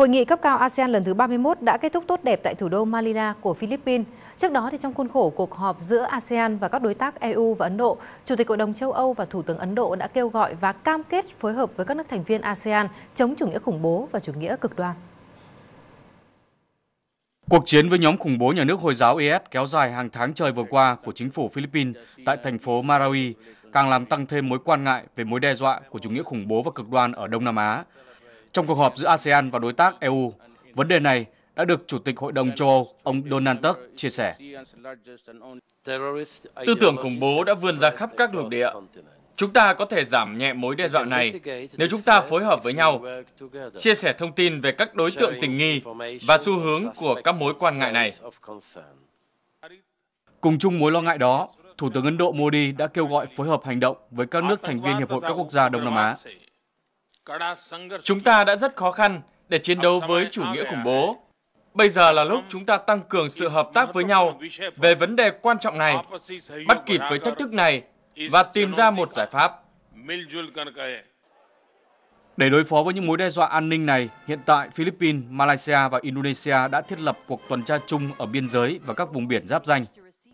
Hội nghị cấp cao ASEAN lần thứ 31 đã kết thúc tốt đẹp tại thủ đô Manila của Philippines. Trước đó, thì trong khuôn khổ cuộc họp giữa ASEAN và các đối tác EU và Ấn Độ, Chủ tịch Hội đồng châu Âu và Thủ tướng Ấn Độ đã kêu gọi và cam kết phối hợp với các nước thành viên ASEAN chống chủ nghĩa khủng bố và chủ nghĩa cực đoan. Cuộc chiến với nhóm khủng bố nhà nước Hồi giáo IS kéo dài hàng tháng trời vừa qua của chính phủ Philippines tại thành phố Marawi càng làm tăng thêm mối quan ngại về mối đe dọa của chủ nghĩa khủng bố và cực đoan ở Đông Nam Á trong cuộc họp giữa ASEAN và đối tác EU, vấn đề này đã được Chủ tịch Hội đồng châu Âu, ông Donald Tusk, chia sẻ. Tư tưởng khủng bố đã vươn ra khắp các lục địa. Chúng ta có thể giảm nhẹ mối đe dọa này nếu chúng ta phối hợp với nhau, chia sẻ thông tin về các đối tượng tình nghi và xu hướng của các mối quan ngại này. Cùng chung mối lo ngại đó, Thủ tướng Ấn Độ Modi đã kêu gọi phối hợp hành động với các nước thành viên Hiệp hội các quốc gia Đông Nam Á Chúng ta đã rất khó khăn để chiến đấu với chủ nghĩa khủng bố. Bây giờ là lúc chúng ta tăng cường sự hợp tác với nhau về vấn đề quan trọng này, bắt kịp với thách thức này và tìm ra một giải pháp. Để đối phó với những mối đe dọa an ninh này, hiện tại Philippines, Malaysia và Indonesia đã thiết lập cuộc tuần tra chung ở biên giới và các vùng biển giáp danh.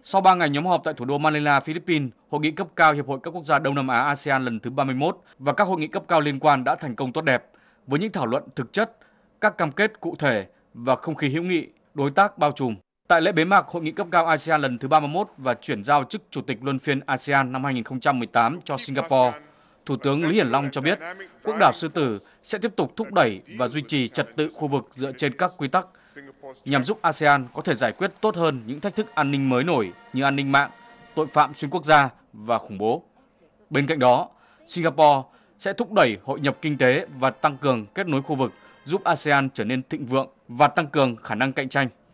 Sau 3 ngày nhóm họp tại thủ đô Manila, Philippines, hội nghị cấp cao Hiệp hội các quốc gia Đông Nam Á ASEAN lần thứ 31 và các hội nghị cấp cao liên quan đã thành công tốt đẹp với những thảo luận thực chất, các cam kết cụ thể và không khí hữu nghị, đối tác bao trùm. Tại lễ bế mạc hội nghị cấp cao ASEAN lần thứ 31 và chuyển giao chức chủ tịch luân phiên ASEAN năm 2018 cho Singapore, Thủ tướng Lý Hiển Long cho biết, quốc đảo Sư Tử sẽ tiếp tục thúc đẩy và duy trì trật tự khu vực dựa trên các quy tắc, nhằm giúp ASEAN có thể giải quyết tốt hơn những thách thức an ninh mới nổi như an ninh mạng, tội phạm xuyên quốc gia và khủng bố. Bên cạnh đó, Singapore sẽ thúc đẩy hội nhập kinh tế và tăng cường kết nối khu vực, giúp ASEAN trở nên thịnh vượng và tăng cường khả năng cạnh tranh.